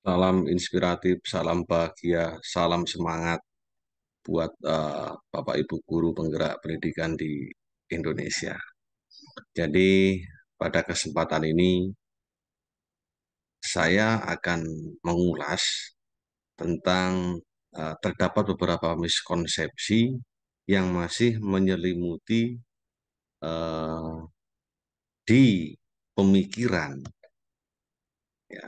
Salam inspiratif, salam bahagia, salam semangat buat uh, Bapak Ibu guru penggerak pendidikan di Indonesia. Jadi pada kesempatan ini saya akan mengulas tentang uh, terdapat beberapa miskonsepsi yang masih menyelimuti uh, di pemikiran ya,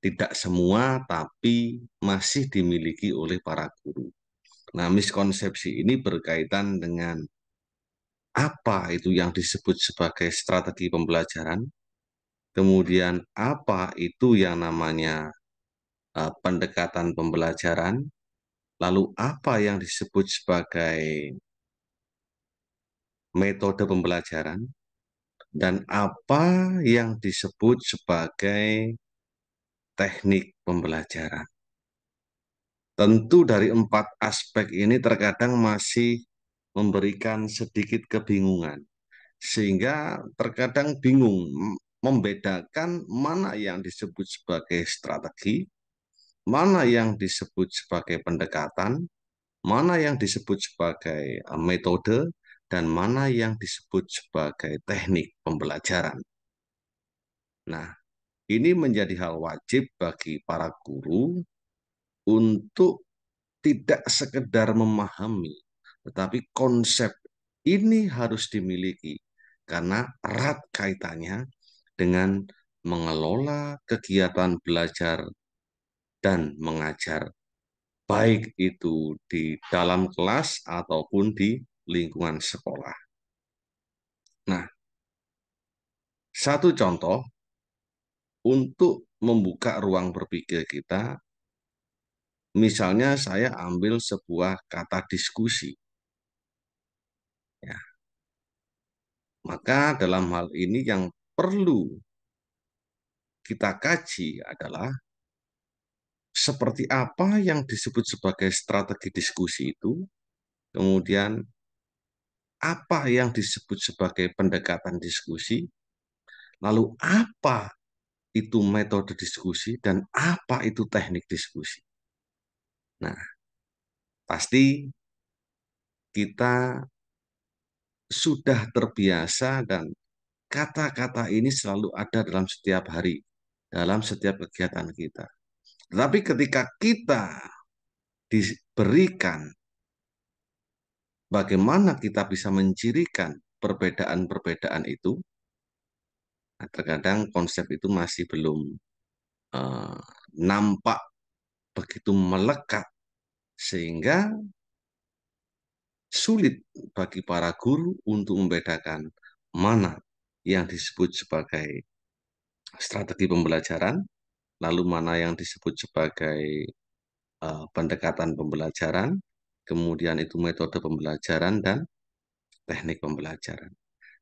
tidak semua tapi masih dimiliki oleh para guru. Nah, miskonsepsi ini berkaitan dengan apa itu yang disebut sebagai strategi pembelajaran, kemudian apa itu yang namanya e, pendekatan pembelajaran, lalu apa yang disebut sebagai metode pembelajaran, dan apa yang disebut sebagai teknik pembelajaran. Tentu dari empat aspek ini terkadang masih memberikan sedikit kebingungan. Sehingga terkadang bingung membedakan mana yang disebut sebagai strategi, mana yang disebut sebagai pendekatan, mana yang disebut sebagai eh, metode, dan mana yang disebut sebagai teknik pembelajaran. Nah, ini menjadi hal wajib bagi para guru untuk tidak sekedar memahami, tetapi konsep ini harus dimiliki karena erat kaitannya dengan mengelola kegiatan belajar dan mengajar, baik itu di dalam kelas ataupun di lingkungan sekolah. Nah, satu contoh untuk membuka ruang berpikir kita. Misalnya saya ambil sebuah kata diskusi. Ya. Maka dalam hal ini yang perlu kita kaji adalah seperti apa yang disebut sebagai strategi diskusi itu, kemudian apa yang disebut sebagai pendekatan diskusi, lalu apa itu metode diskusi dan apa itu teknik diskusi. Nah, pasti kita sudah terbiasa dan kata-kata ini selalu ada dalam setiap hari, dalam setiap kegiatan kita. Tetapi ketika kita diberikan bagaimana kita bisa mencirikan perbedaan-perbedaan itu, terkadang konsep itu masih belum uh, nampak begitu melekat sehingga sulit bagi para guru untuk membedakan mana yang disebut sebagai strategi pembelajaran, lalu mana yang disebut sebagai uh, pendekatan pembelajaran, kemudian itu metode pembelajaran dan teknik pembelajaran.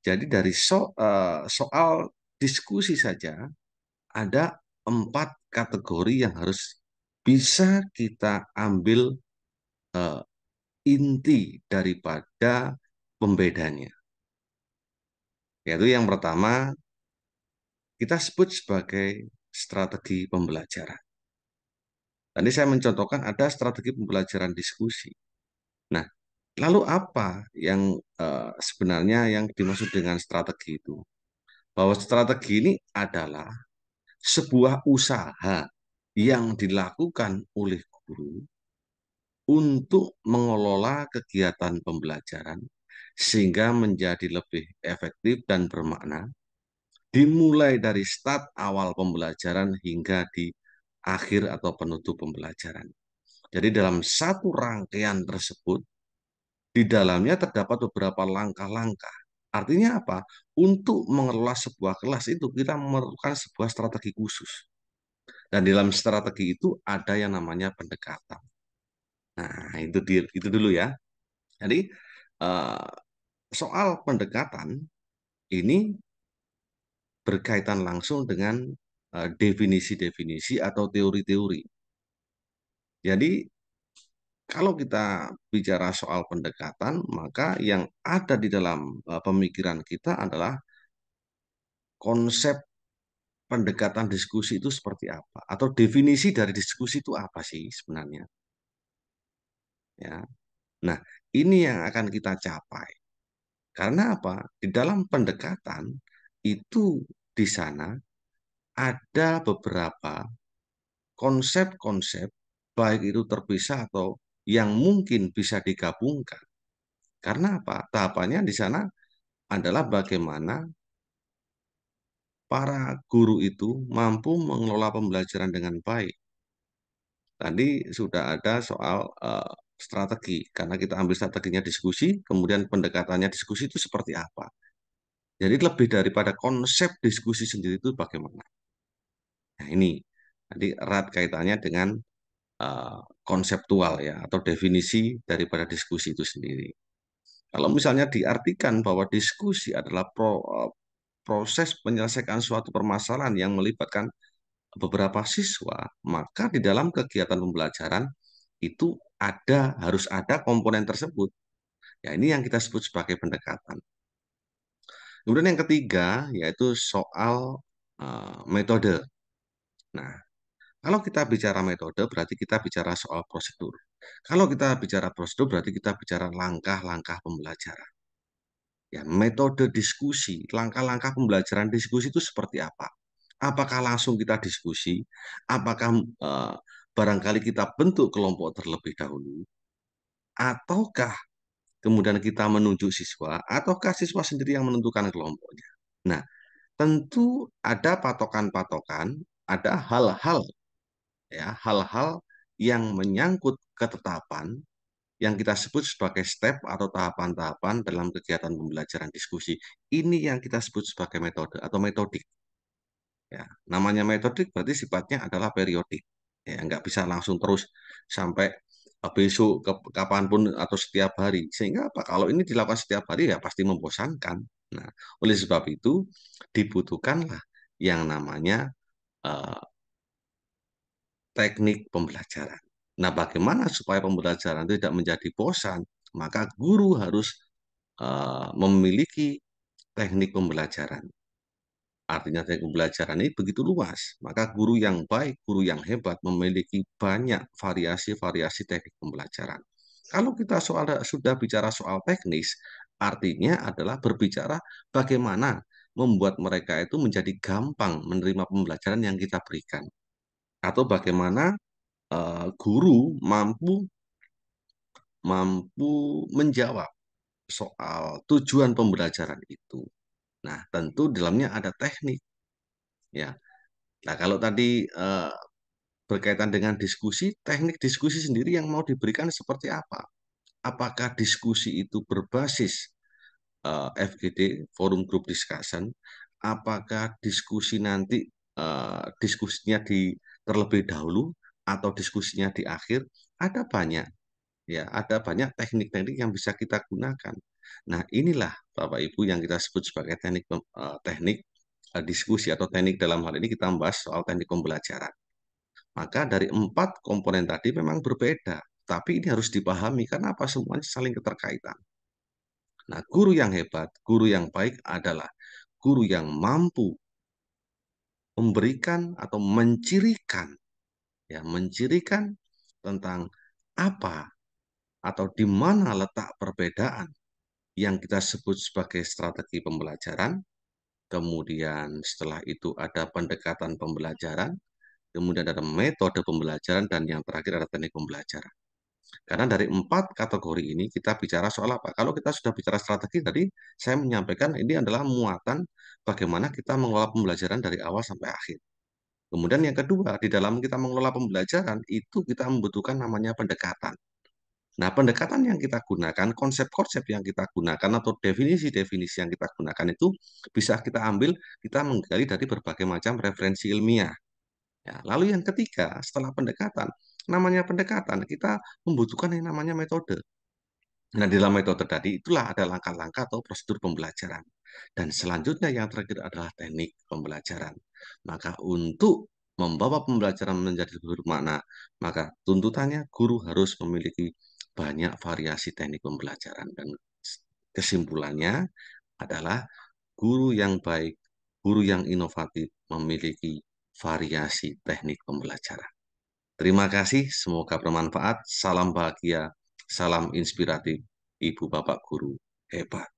Jadi dari so, uh, soal diskusi saja ada empat kategori yang harus bisa kita ambil uh, inti daripada pembedanya. Yaitu yang pertama kita sebut sebagai strategi pembelajaran. Tadi saya mencontohkan ada strategi pembelajaran diskusi. Nah, lalu apa yang uh, sebenarnya yang dimaksud dengan strategi itu? bahwa strategi ini adalah sebuah usaha yang dilakukan oleh guru untuk mengelola kegiatan pembelajaran sehingga menjadi lebih efektif dan bermakna dimulai dari start awal pembelajaran hingga di akhir atau penutup pembelajaran. Jadi dalam satu rangkaian tersebut, di dalamnya terdapat beberapa langkah-langkah Artinya apa? Untuk mengelola sebuah kelas itu kita memerlukan sebuah strategi khusus. Dan dalam strategi itu ada yang namanya pendekatan. Nah, itu di, itu dulu ya. Jadi eh, soal pendekatan ini berkaitan langsung dengan eh, definisi-definisi atau teori-teori. Jadi kalau kita bicara soal pendekatan, maka yang ada di dalam eh, pemikiran kita adalah konsep pendekatan diskusi itu seperti apa atau definisi dari diskusi itu apa sih sebenarnya. Ya. Nah, ini yang akan kita capai. Karena apa? Di dalam pendekatan itu di sana ada beberapa konsep-konsep baik itu terpisah atau yang mungkin bisa digabungkan. Karena apa? Tahapannya di sana adalah bagaimana para guru itu mampu mengelola pembelajaran dengan baik. Tadi sudah ada soal uh, strategi, karena kita ambil strateginya diskusi, kemudian pendekatannya diskusi itu seperti apa. Jadi lebih daripada konsep diskusi sendiri itu bagaimana. Nah ini, nanti erat kaitannya dengan Eh, konseptual ya atau definisi daripada diskusi itu sendiri. Kalau misalnya diartikan bahwa diskusi adalah pro, eh, proses penyelesaian suatu permasalahan yang melibatkan beberapa siswa, maka di dalam kegiatan pembelajaran itu ada harus ada komponen tersebut. Ya, ini yang kita sebut sebagai pendekatan. Kemudian yang ketiga yaitu soal uh, metode. Nah, kalau kita bicara metode, berarti kita bicara soal prosedur. Kalau kita bicara prosedur, berarti kita bicara langkah-langkah pembelajaran. Ya, metode diskusi, langkah-langkah pembelajaran diskusi itu seperti apa? Apakah langsung kita diskusi? Apakah eh, barangkali kita bentuk kelompok terlebih dahulu? Ataukah kemudian kita menunjuk siswa? Ataukah siswa sendiri yang menentukan kelompoknya? Nah, tentu ada patokan-patokan, ada hal-hal ya hal-hal yang menyangkut ketetapan yang kita sebut sebagai step atau tahapan-tahapan dalam kegiatan pembelajaran diskusi. Ini yang kita sebut sebagai metode atau metodik. Ya, namanya metodik berarti sifatnya adalah periodik. Ya, nggak bisa langsung terus sampai e, besok ke, kapanpun atau setiap hari. Sehingga apa? Kalau ini dilakukan setiap hari ya pasti membosankan. Nah, oleh sebab itu dibutuhkanlah yang namanya uh, teknik pembelajaran. Nah, bagaimana supaya pembelajaran itu tidak menjadi bosan? Maka guru harus uh, memiliki teknik pembelajaran. Artinya teknik pembelajaran ini begitu luas. Maka guru yang baik, guru yang hebat memiliki banyak variasi-variasi teknik pembelajaran. Kalau kita soal sudah bicara soal teknis, artinya adalah berbicara bagaimana membuat mereka itu menjadi gampang menerima pembelajaran yang kita berikan atau bagaimana uh, guru mampu mampu menjawab soal tujuan pembelajaran itu. Nah, tentu dalamnya ada teknik. Ya. Nah, kalau tadi uh, berkaitan dengan diskusi, teknik diskusi sendiri yang mau diberikan seperti apa? Apakah diskusi itu berbasis uh, eh, FGD (Forum Group Discussion), apakah diskusi nanti uh, diskusinya di terlebih dahulu atau diskusinya di akhir, ada banyak ya, ada banyak teknik-teknik yang bisa kita gunakan. Nah, inilah Bapak Ibu yang kita sebut sebagai teknik eh, teknik eh, diskusi atau teknik dalam hal ini kita membahas soal teknik pembelajaran. Maka dari empat komponen tadi memang berbeda, tapi ini harus dipahami karena apa semuanya saling keterkaitan. Nah, guru yang hebat, guru yang baik adalah guru yang mampu memberikan atau mencirikan ya mencirikan tentang apa atau di mana letak perbedaan yang kita sebut sebagai strategi pembelajaran. Kemudian setelah itu ada pendekatan pembelajaran, kemudian ada metode pembelajaran dan yang terakhir ada teknik pembelajaran. Karena dari empat kategori ini kita bicara soal apa? Kalau kita sudah bicara strategi tadi, saya menyampaikan ini adalah muatan bagaimana kita mengelola pembelajaran dari awal sampai akhir. Kemudian yang kedua, di dalam kita mengelola pembelajaran itu kita membutuhkan namanya pendekatan. Nah, pendekatan yang kita gunakan, konsep-konsep yang kita gunakan atau definisi-definisi yang kita gunakan itu bisa kita ambil, kita menggali dari berbagai macam referensi ilmiah. Ya, lalu yang ketiga, setelah pendekatan, namanya pendekatan kita membutuhkan yang namanya metode. Nah, di dalam metode tadi itulah ada langkah-langkah atau prosedur pembelajaran. Dan selanjutnya yang terakhir adalah teknik pembelajaran. Maka untuk membawa pembelajaran menjadi lebih bermakna, maka tuntutannya guru harus memiliki banyak variasi teknik pembelajaran. Dan kesimpulannya adalah guru yang baik, guru yang inovatif memiliki variasi teknik pembelajaran. Terima kasih, semoga bermanfaat. Salam bahagia, salam inspiratif, Ibu Bapak Guru hebat.